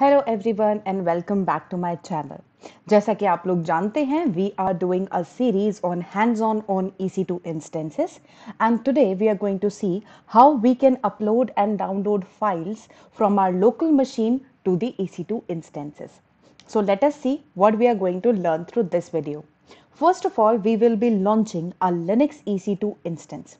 Hello everyone and welcome back to my channel जैसा कि आप लोग जानते हैं we are doing a series on hands on on EC2 instances and today we are going to see how we can upload and download files from local local machine to the EC2 instances So let us see what we are going to learn through this video. First of all, we will be launching a Linux EC2 instance.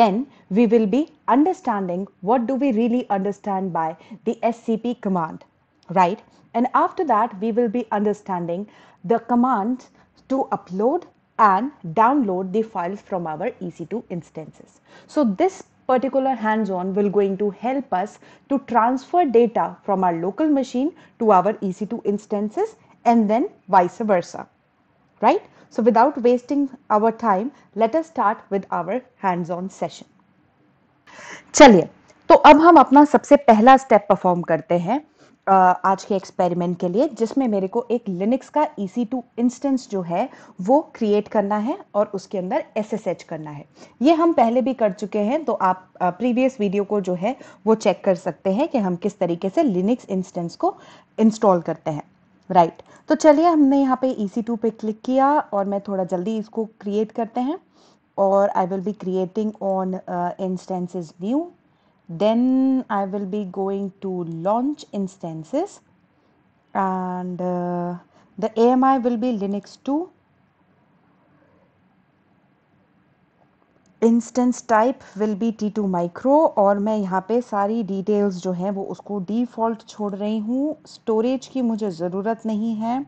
Then we will be understanding what do we really understand by the SCP command right? And after that, we will be understanding the command to upload and download the files from our EC2 instances. So this particular hands-on will going to help us to transfer data from our local machine to our EC2 instances and then vice versa, right? So without wasting our time, let us start with our hands-on session. चलिए तो अब हम अपना सबसे पहला step perform करते हैं आज के एक्सपेरिमेंट के लिए जिसमें मेरे को एक लिनक्स का ई सी टू इंस्टेंस जो है वो क्रिएट करना है और उसके अंदर एस एस एच करना है ये हम पहले भी कर चुके हैं तो आप प्रीवियस वीडियो को जो है वो चेक कर सकते हैं कि हम किस तरीके से लिनक्स इंस्टेंस को इंस्टॉल करते हैं राइट right. तो चलिए हमने यहाँ पे ई सी टू पे क्लिक किया और मैं थोड़ा जल्दी इसको क्रिएट करते हैं और I will be creating on instances new then I will be going to launch instances and uh, the AMI will be Linux 2 instance type will be T two micro और मैं यहाँ पे सारी डिटेल्स जो हैं वो उसको डिफ़ॉल्ट छोड़ रही हूँ स्टोरेज की मुझे ज़रूरत नहीं है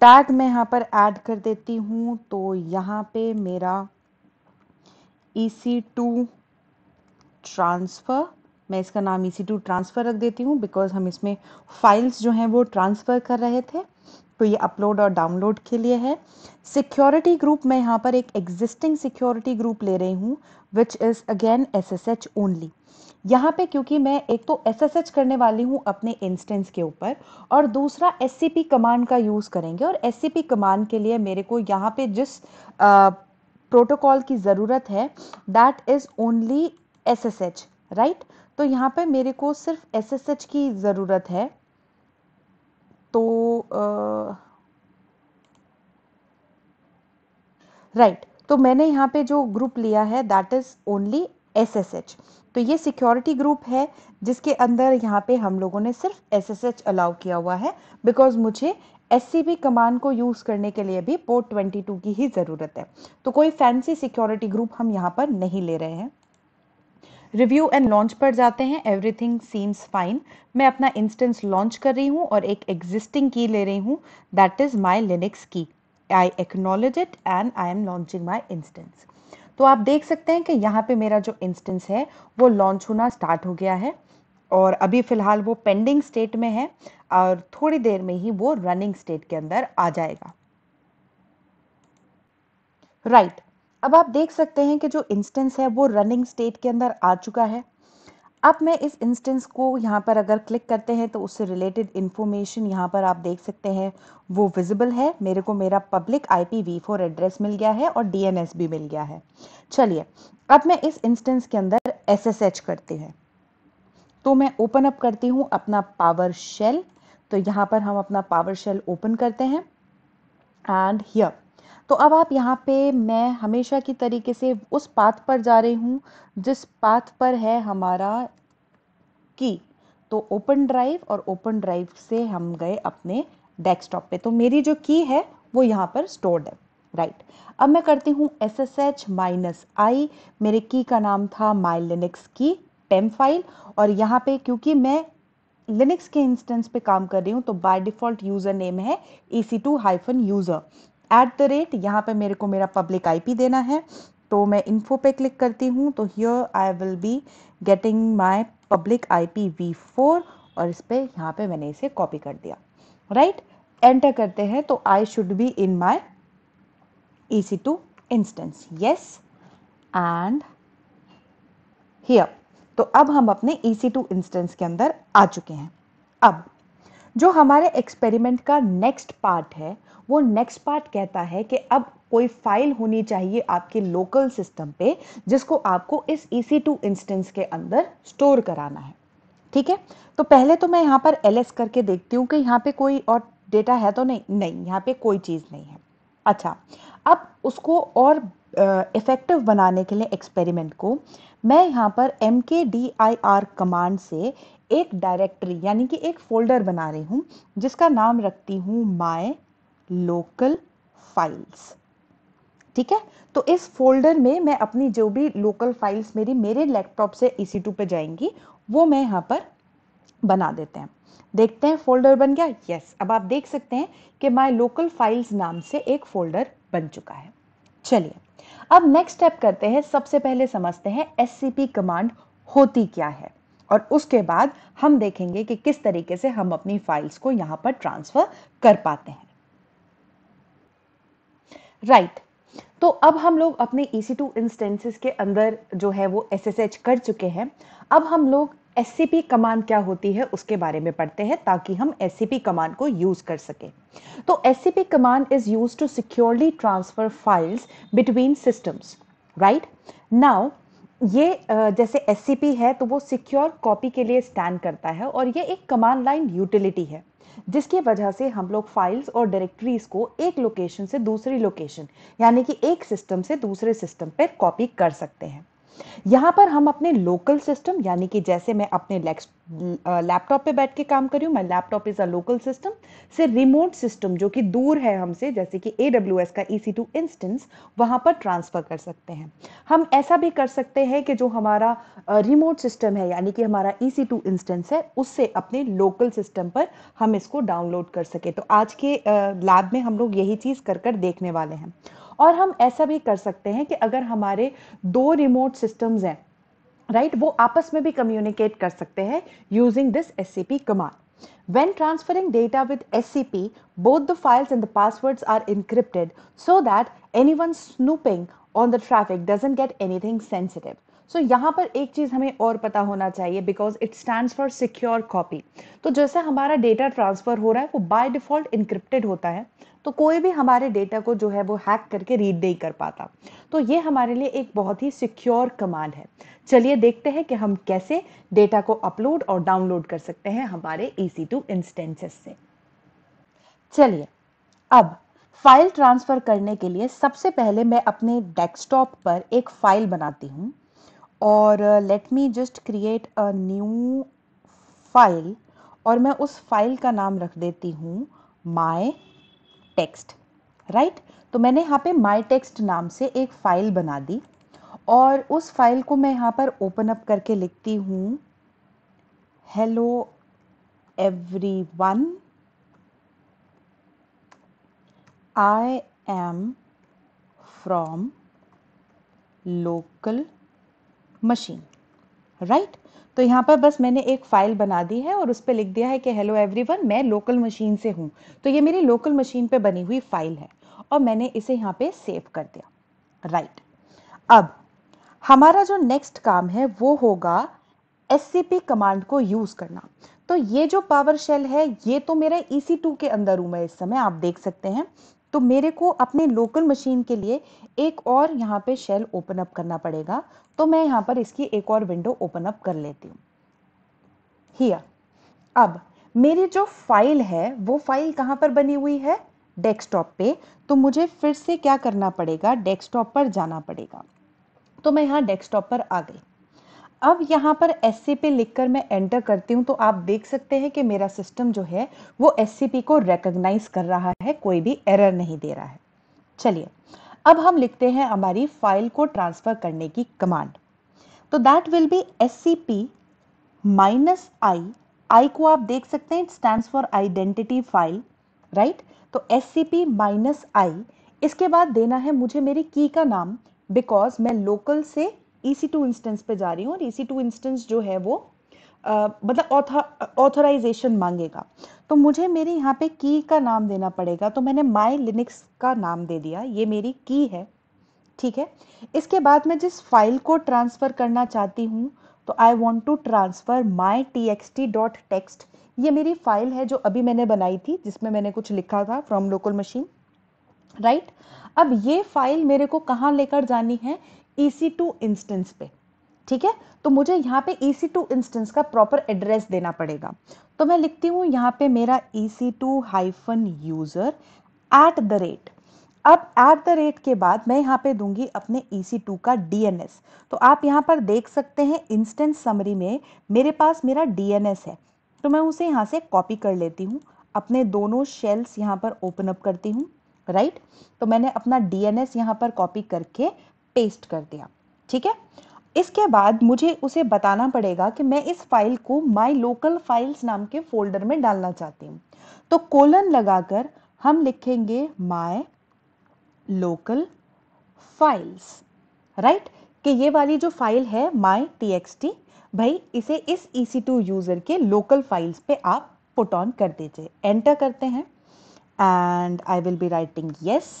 टैग मैं यहाँ पर ऐड कर देती हूँ तो यहाँ पे मेरा ई सी टू ट्रांसफ़र मैं इसका नाम ई सी टू ट्रांसफ़र रख देती हूँ बिकॉज़ हम इसमें फ़ाइल्स जो हैं वो ट्रांसफ़र कर रहे थे तो ये अपलोड और डाउनलोड के लिए है सिक्योरिटी ग्रुप मैं यहाँ पर एक एग्जिस्टिंग सिक्योरिटी ग्रुप ले रही हूँ which is again S S H only यहाँ पे क्योंकि मैं एक तो एस एस एच करने वाली हूँ अपने इंस्टेंस के ऊपर और दूसरा एस सी पी कमांड का यूज़ करेंगे और एस सी पी कमांड के लिए मेरे को यहाँ पे जिस प्रोटोकॉल की ज़रूरत है that is only S S H right तो यहाँ पे मेरे को सिर्फ एस एस एच की ज़रूरत है तो राइट right, तो मैंने यहाँ पे जो ग्रुप लिया है that is only S S H तो ये सिक्योरिटी ग्रुप है जिसके अंदर यहाँ पे हम लोगों ने सिर्फ एस एस एच अलाउ किया हुआ है बिकॉज मुझे एस सी बी कमांड को यूज़ करने के लिए भी पोर्ट 22 की ही ज़रूरत है तो कोई फैंसी सिक्योरिटी ग्रुप हम यहाँ पर नहीं ले रहे हैं रिव्यू एंड लॉन्च पर जाते हैं एवरीथिंग सीम्स फाइन मैं अपना इंस्टेंस लॉन्च कर रही हूँ और एक एग्जिस्टिंग की ले रही हूँ that is my Linux key I acknowledge it and I am launching my instance तो आप देख सकते हैं कि यहाँ पे मेरा जो इंस्टेंस है वो लॉन्च होना स्टार्ट हो गया है और अभी फ़िलहाल वो पेंडिंग स्टेट में है और थोड़ी देर में ही वो रनिंग स्टेट के अंदर आ जाएगा राइट right. अब आप देख सकते हैं कि जो इंस्टेंस है वो रनिंग स्टेट के अंदर आ चुका है अब मैं इस इंस्टेंस को यहाँ पर अगर क्लिक करते हैं तो उससे रिलेटेड इन्फॉर्मेशन यहाँ पर आप देख सकते हैं वो विजिबल है मेरे को मेरा public I P four address मिल गया है और डी एन एस भी मिल गया है चलिए अब मैं इस इंस्टेंस के अंदर एस एस एच करती है तो मैं ओपन अप करती हूँ अपना पावर शेल तो यहाँ पर हम अपना पावर शेल ओपन करते हैं एंड हियर तो अब आप यहाँ पे मैं हमेशा की तरीके से उस पाथ पर जा रही हूँ जिस पाथ पर है हमारा की तो ओपन ड्राइव और ओपन ड्राइव से हम गए अपने डेस्कटॉप पे तो मेरी जो की है वो यहाँ पर स्टोर्ड है राइट right. अब मैं करती हूँ S S H minus I मेरे की का नाम था माई लिनिक्स की टेम फाइल और यहाँ पे क्योंकि मैं लिनिक्स के इंस्टेंस पे काम कर रही हूँ तो बाय डिफ़ॉल्ट यूज़र नेम है E C two hyphen user at the rate यहाँ पर मेरे को मेरा पब्लिक आईपी देना है तो मैं इन्फो पे क्लिक करती हूँ तो here I will be getting my public IP V four और इस पर यहाँ पर मैंने इसे कॉपी कर दिया राइट right? एंटर करते हैं तो I should be in my E C two instance yes and here तो अब हम अपने ई सी टू इंस्टेंस के अंदर आ चुके हैं अब जो हमारे एक्सपेरिमेंट का नेक्स्ट पार्ट है वो नेक्स्ट पार्ट कहता है कि अब कोई फाइल होनी चाहिए आपके लोकल सिस्टम पे जिसको आपको इस EC2 इंस्टेंस के अंदर स्टोर कराना है ठीक है तो पहले तो मैं यहाँ पर एल करके देखती हूँ कि यहाँ पे कोई और डेटा है तो नहीं नहीं यहाँ पे कोई चीज़ नहीं है अच्छा अब उसको और इफ़ेक्टिव बनाने के लिए एक्सपेरिमेंट को मैं यहाँ पर एम के डी आई आर कमांड से एक डायरेक्टरी यानी कि एक फोल्डर बना रही हूँ जिसका नाम रखती हूँ माय लोकल फाइल्स ठीक है तो इस फोल्डर में मैं अपनी जो भी लोकल फाइल्स मेरी मेरे लैपटॉप से ई सी टू पर जाएंगी वो मैं यहाँ पर बना देते हैं देखते हैं फोल्डर बन गया यस अब आप देख सकते हैं कि माई लोकल फाइल्स नाम से एक फोल्डर बन चुका है चलिए अब नेक्स्ट स्टेप करते हैं सबसे पहले समझते हैं एस कमांड होती क्या है और उसके बाद हम देखेंगे कि किस तरीके से हम अपनी फाइल्स को यहाँ पर ट्रांसफ़र कर पाते हैं राइट right. तो अब हम लोग अपने EC2 instances के अंदर जो है वो SSH कर चुके हैं अब हम लोग एस कमांड क्या होती है उसके बारे में पढ़ते हैं ताकि हम SCP कमांड को यूज़ कर सके तो S command is use to securely transfer files between systems right now ये जैसे एस है तो वो सिक्योर कॉपी के लिए स्टैंड करता है और ये एक कमांड लाइन यूटिलिटी है जिसकी वजह से हम लोग फाइल्स और डायरेक्टरीज को एक लोकेशन से दूसरी लोकेशन यानी कि एक सिस्टम से दूसरे सिस्टम पर कॉपी कर सकते हैं यहाँ पर हम अपने लोकल सिस्टम यानी कि जैसे मैं अपने लैपटॉप पे बैठ के काम कर रही हूँ my laptop is a local system से रिमोट सिस्टम जो कि दूर है हमसे जैसे कि ए का ई सी टू इंस्टेंस वहाँ पर ट्रांसफ़र कर सकते हैं हम ऐसा भी कर सकते हैं कि जो हमारा रिमोट uh, सिस्टम है यानी कि हमारा ई सी टू इंस्टेंस है उससे अपने लोकल सिस्टम पर हम इसको डाउनलोड कर सकें तो आज के लैब uh, में हम लोग यही चीज़ कर कर देखने वाले हैं और हम ऐसा भी कर सकते हैं कि अगर हमारे दो रिमोट सिस्टम हैं राइट right? वो आपस में भी कम्युनिकेट कर सकते हैं using this S C P command when transferring data with S C P both the files and the passwords are encrypted so that any one snooping on the traffic doesn't get anything sensitive so so, यहाँ पर एक चीज़ हमें और पता होना चाहिए because it stand for secure copy तो जैसे हमारा डेटा ट्रांसफ़र हो रहा है वो बाय डिफ़ॉल्ट इनक्रिप्टेड होता है तो कोई भी हमारे डेटा को जो है वो हैक करके रीड नहीं कर पाता तो ये हमारे लिए एक बहुत ही सिक्योर कमांड है चलिए देखते हैं कि हम कैसे डेटा को अपलोड और डाउनलोड कर सकते हैं हमारे ई सी टू इंस्टेंसेस से चलिए अब फाइल ट्रांसफ़र करने के लिए सबसे पहले मैं अपने डेस्कटॉप पर एक फ़ाइल बनाती हूँ और let me just create a new file और मैं उस फाइल का नाम रख देती हूँ माई टेक्स्ट राइट तो मैंने यहाँ पे माई टेक्स्ट नाम से एक फ़ाइल बना दी और उस फाइल को मैं यहाँ पर ओपन अप करके लिखती हूँ hello every one I am from local machine right तो यहाँ पर बस मैंने एक फाइल बना दी है और उस पर लिख दिया है कि हेलो एवरीवन मैं लोकल मशीन से हूँ तो ये मेरी लोकल मशीन पे बनी हुई फाइल है और मैंने इसे यहाँ पे सेव कर दिया राइट right. अब हमारा जो नेक्स्ट काम है वो होगा एस कमांड को यूज़ करना तो ये जो पावर शेल है ये तो मेरा ई e के अंदर हूं मैं इस समय आप देख सकते हैं तो मेरे को अपने लोकल मशीन के लिए एक और यहाँ पे शेल ओपन अप करना पड़ेगा तो मैं यहाँ पर इसकी एक और विंडो ओपन अप कर लेती हूँ हिया अब मेरी जो फाइल है वो फाइल कहाँ पर बनी हुई है डेस्कटॉप पे तो मुझे फिर से क्या करना पड़ेगा डेस्कटॉप पर जाना पड़ेगा तो मैं यहाँ डेस्कटॉप पर आ गई अब यहाँ पर एस पे लिखकर मैं एंटर करती हूँ तो आप देख सकते हैं कि मेरा सिस्टम जो है वो एस को रिकग्नाइज कर रहा है कोई भी एरर नहीं दे रहा है चलिए अब हम लिखते हैं हमारी फाइल को ट्रांसफ़र करने की कमांड तो that will be S C P minus I I को आप देख सकते हैं it stand for identity file right तो S C P minus I इसके बाद देना है मुझे मेरी की का नाम बिकॉज मैं लोकल से ई सी टू इंस्टेंस पे जा रही हूँ और ई सी टू इंस्टेंस जो है वो मतलब ऑथोराइजेशन मांगेगा तो मुझे मेरे यहाँ पे की का नाम देना पड़ेगा तो मैंने माई लिनिक्स का नाम दे दिया ये मेरी की है ठीक है इसके बाद मैं जिस फाइल को ट्रांसफ़र करना चाहती हूँ तो I want to transfer my T X T dot text ये मेरी फाइल है जो अभी मैंने बनाई थी जिसमें मैंने कुछ लिखा था फ्रॉम लोकल मशीन राइट अब ये फाइल मेरे को कहाँ लेकर जानी है EC2 इंस्टेंस पे ठीक है तो मुझे यहाँ पे EC2 इंस्टेंस का प्रॉपर एड्रेस देना पड़ेगा तो मैं लिखती हूँ यहाँ पे मेरा EC2 hyphen user at the rate अब एट द रेट के बाद मैं यहाँ पे दूंगी अपने EC2 का DNS तो आप यहाँ पर देख सकते हैं इंस्टेंस समरी में मेरे पास मेरा DNS है तो मैं उसे यहाँ से कॉपी कर लेती हूँ अपने दोनों शेल्स यहाँ पर ओपन अप करती हूँ राइट तो मैंने अपना डी एन एस यहाँ पर कॉपी करके पेस्ट कर दिया ठीक है इसके बाद मुझे उसे बताना पड़ेगा कि मैं इस फाइल को माई लोकल फाइल्स नाम के फोल्डर में डालना चाहती हूँ तो कोलन लगाकर हम लिखेंगे माई लोकल फाइल्स राइट कि ये वाली जो फाइल है माई टी एक्स टी भाई इसे इस ई सी टू यूज़र के लोकल फाइल्स पे आप पुट ऑन कर दीजिए एंटर करते हैं and I will be writing yes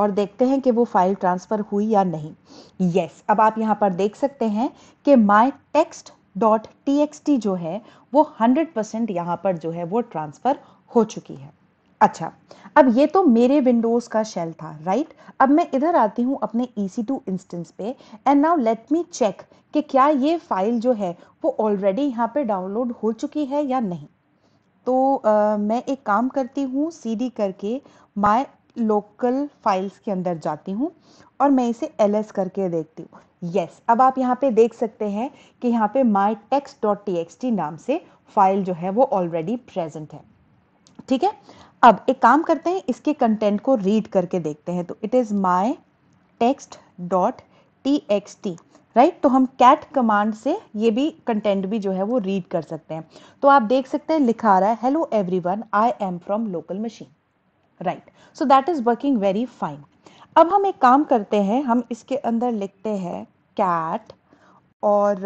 और देखते हैं कि वो फाइल ट्रांसफ़र हुई या नहीं यस yes, अब आप यहाँ पर देख सकते हैं कि my text dot T X T जो है वो हंड्रेड परसेंट यहाँ पर जो है वो ट्रांसफ़र हो चुकी है अच्छा अब ये तो मेरे विंडोज़ का शेल था राइट अब मैं इधर आती हूँ अपने ई सी टू इंस्टेंस पे and now let me check कि क्या ये फाइल जो है वो ऑलरेडी यहाँ पे डाउनलोड हो चुकी है या नहीं तो आ, मैं एक काम करती हूँ सी डी करके माई लोकल फाइल्स के अंदर जाती हूँ और मैं इसे एल करके देखती हूँ यस yes, अब आप यहाँ पे देख सकते हैं कि यहाँ पे माई टेक्स डॉट टी नाम से फाइल जो है वो ऑलरेडी प्रेजेंट है ठीक है अब एक काम करते हैं इसके कंटेंट को रीड करके देखते हैं तो it is my text dot T X T right तो हम कैट कमांड से ये भी कंटेंट भी जो है वो रीड कर सकते हैं तो आप देख सकते हैं लिखा रहा है hello everyone I am from local machine right so that is working very fine अब हम एक काम करते हैं हम इसके अंदर लिखते हैं कैट और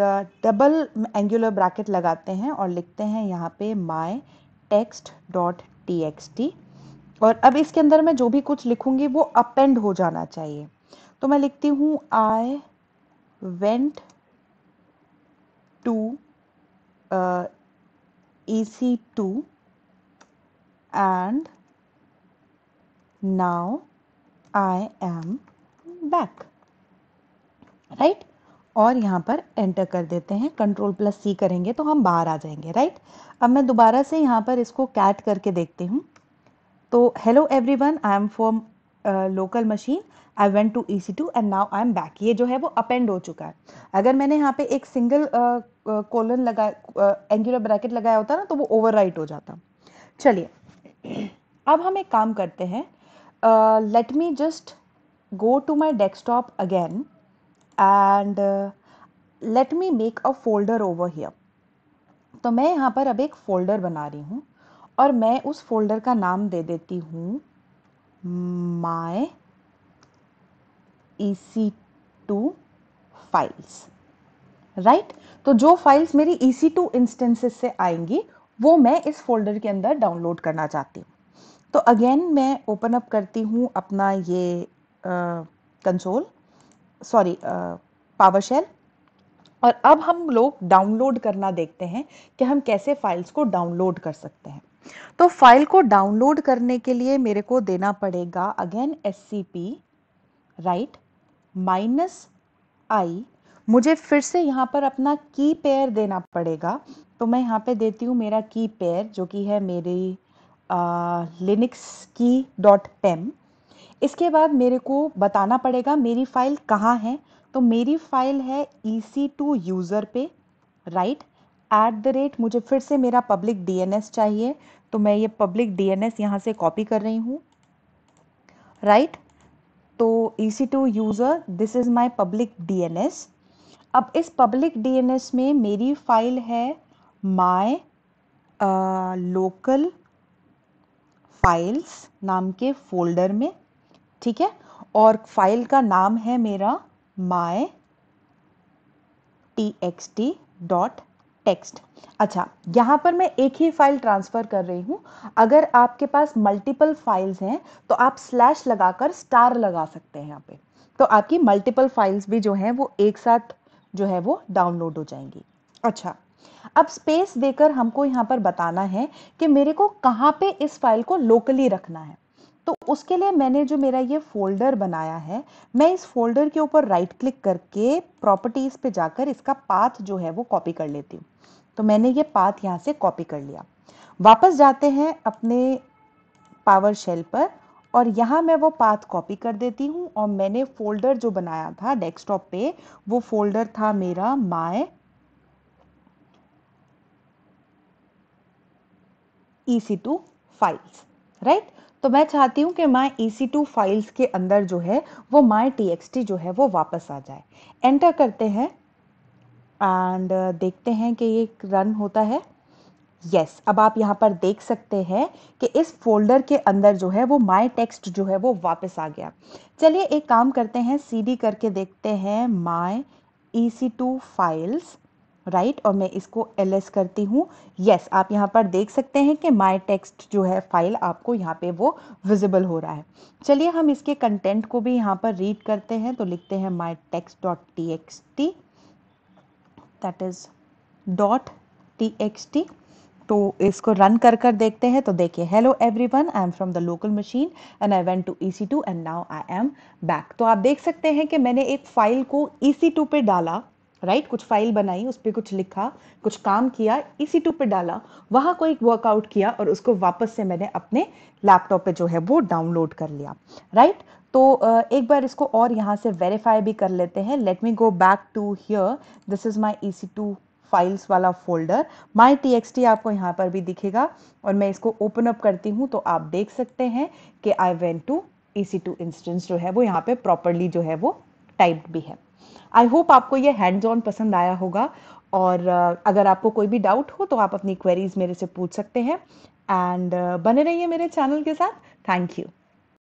डबल एंगुलर ब्रैकेट लगाते हैं और लिखते हैं यहाँ पे my text dot T X T और अब इसके अंदर मैं जो भी कुछ लिखूंगी वो अपेंड हो जाना चाहिए तो मैं लिखती हूँ I went to E C two and now I am back right और यहाँ पर एंटर कर देते हैं कंट्रोल प्लस सी करेंगे तो हम बाहर आ जाएंगे राइट अब मैं दोबारा से यहाँ पर इसको कैट करके देखती हूँ तो hello everyone I am for local machine I went to E C two and now I am back ये जो है वो अपेंड हो चुका है अगर मैंने यहाँ पे एक सिंगल कोलन uh, uh लगा एंगुलर uh, ब्रैकेट लगाया होता ना तो वो ओवर हो जाता चलिए अब हम एक काम करते हैं uh, let me just go to my desktop again and uh, let me make a folder over here तो मैं यहाँ पर अब एक फोल्डर बना रही हूँ और मैं उस फोल्डर का नाम दे देती हूँ my E C two files right तो जो फाइल्स मेरी ई सी टू इंस्टेंसेस से आएंगी वो मैं इस फोल्डर के अंदर डाउनलोड करना चाहती हूँ तो अगेन मैं ओपन अप करती हूँ अपना ये कंसोल सॉरी पावर शेल और अब हम लोग डाउनलोड करना देखते हैं कि हम कैसे फाइल्स को डाउनलोड कर सकते हैं तो फाइल को डाउनलोड करने के लिए मेरे को देना पड़ेगा again S C P right minus I मुझे फिर से यहाँ पर अपना की पेयर देना पड़ेगा तो मैं यहाँ पे देती हूँ मेरा की पेयर जो कि है मेरी लिनिक्स की डॉट पेम इसके बाद मेरे को बताना पड़ेगा मेरी फ़ाइल कहाँ है तो मेरी फ़ाइल है ई सी टू यूज़र पे राइट एट द रेट मुझे फिर से मेरा पब्लिक डी चाहिए तो मैं ये पब्लिक डी एन यहाँ से कॉपी कर रही हूँ राइट तो E C two user this is my public D अब इस पब्लिक डी में मेरी फ़ाइल है माई लोकल फाइल्स नाम के फोल्डर में ठीक है और फाइल का नाम है मेरा my T X T dot text अच्छा यहाँ पर मैं एक ही फाइल ट्रांसफ़र कर रही हूँ अगर आपके पास मल्टीपल फाइल्स हैं तो आप स्लैश लगाकर स्टार लगा सकते हैं यहाँ पे तो आपकी मल्टीपल फाइल्स भी जो हैं वो एक साथ जो है वो डाउनलोड हो जाएंगी अच्छा अब स्पेस देकर हमको यहाँ पर बताना है कि मेरे को कहाँ पे इस फाइल को लोकली रखना है तो उसके लिए मैंने जो मेरा ये फोल्डर बनाया है मैं इस फोल्डर के ऊपर राइट क्लिक करके प्रॉपर्टीज़ पे जाकर इसका पाथ जो है वो कॉपी कर लेती हूँ तो मैंने ये पाथ यहाँ से कॉपी कर लिया वापस जाते हैं अपने पावर शेल पर और यहाँ मैं वो पाथ कॉपी कर देती हूँ और मैंने फोल्डर जो बनाया था डेस्कटॉप पे वो फोल्डर था मेरा my E C two files right तो मैं चाहती हूँ कि माई ई सी टू फाइल्स के अंदर जो है वो माई टी एक्स टी जो है वो वापस आ जाए एंटर करते हैं एंड uh, देखते हैं कि ये रन होता है यस yes, अब आप यहाँ पर देख सकते हैं कि इस फोल्डर के अंदर जो है वो माई टेक्स्ट जो है वो वापस आ गया चलिए एक काम करते हैं सी डी करके देखते हैं my E C two files right और मैं इसको एल एस करती हूँ यस yes, आप यहाँ पर देख सकते हैं कि माई टेक्स्ट जो है फाइल आपको यहाँ पे वो विजिबल हो रहा है चलिए हम इसके कंटेंट को भी यहाँ पर रीड करते हैं तो लिखते हैं my text dot T X T that is dot T X T तो इसको रन कर कर देखते हैं तो देखिए hello everyone I am from the local machine and I went to E C two and now I am back तो आप देख सकते हैं कि मैंने एक फाइल को ई सी टू पे डाला राइट कुछ फाइल बनाई उस पर कुछ लिखा कुछ काम किया इसी टू पे डाला वहाँ कोई वर्कआउट किया और उसको वापस से मैंने अपने लैपटॉप पे जो है वो डाउनलोड कर लिया राइट तो एक बार इसको और यहाँ से वेरीफाई भी कर लेते हैं let me go back to here this is my E C two files वाला फोल्डर माई टी आपको यहाँ पर भी दिखेगा और मैं इसको ओपन अप करती हूँ तो आप देख सकते हैं कि I went to E C two instance जो है वो यहाँ पे प्रॉपरली जो है वो टाइप्ड भी है आई होप आपको ये हैंड्स ऑन पसंद आया होगा और अगर आपको कोई भी डाउट हो तो आप अपनी क्वेरीज मेरे से पूछ सकते हैं एंड बने रहिए मेरे चैनल के साथ थैंक यू